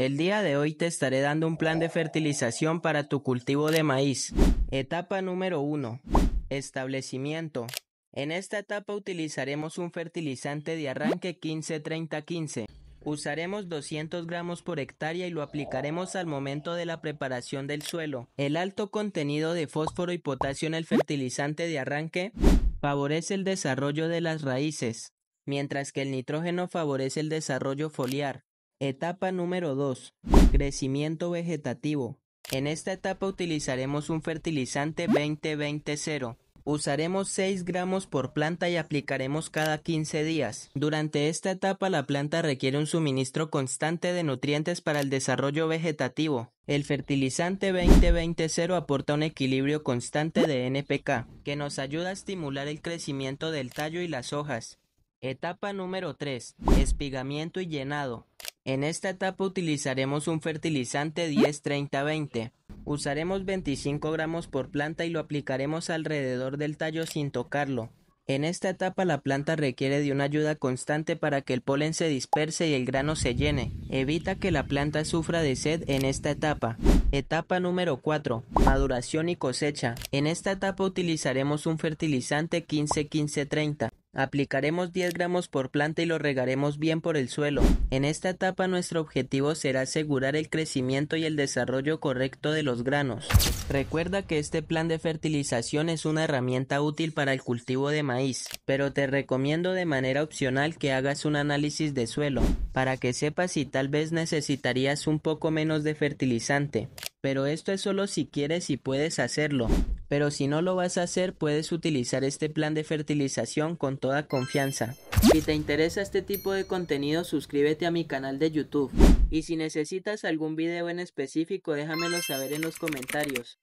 El día de hoy te estaré dando un plan de fertilización para tu cultivo de maíz. Etapa número 1. Establecimiento. En esta etapa utilizaremos un fertilizante de arranque 15-30-15. Usaremos 200 gramos por hectárea y lo aplicaremos al momento de la preparación del suelo. El alto contenido de fósforo y potasio en el fertilizante de arranque favorece el desarrollo de las raíces, mientras que el nitrógeno favorece el desarrollo foliar. Etapa número 2. Crecimiento vegetativo. En esta etapa utilizaremos un fertilizante 20-20-0. Usaremos 6 gramos por planta y aplicaremos cada 15 días. Durante esta etapa la planta requiere un suministro constante de nutrientes para el desarrollo vegetativo. El fertilizante 20-20-0 aporta un equilibrio constante de NPK, que nos ayuda a estimular el crecimiento del tallo y las hojas. Etapa número 3. Espigamiento y llenado. En esta etapa utilizaremos un fertilizante 10-30-20. Usaremos 25 gramos por planta y lo aplicaremos alrededor del tallo sin tocarlo. En esta etapa la planta requiere de una ayuda constante para que el polen se disperse y el grano se llene. Evita que la planta sufra de sed en esta etapa. Etapa número 4. Maduración y cosecha. En esta etapa utilizaremos un fertilizante 15-15-30. Aplicaremos 10 gramos por planta y lo regaremos bien por el suelo. En esta etapa nuestro objetivo será asegurar el crecimiento y el desarrollo correcto de los granos. Recuerda que este plan de fertilización es una herramienta útil para el cultivo de maíz, pero te recomiendo de manera opcional que hagas un análisis de suelo, para que sepas si tal vez necesitarías un poco menos de fertilizante. Pero esto es solo si quieres y puedes hacerlo pero si no lo vas a hacer puedes utilizar este plan de fertilización con toda confianza. Si te interesa este tipo de contenido suscríbete a mi canal de YouTube y si necesitas algún video en específico déjamelo saber en los comentarios.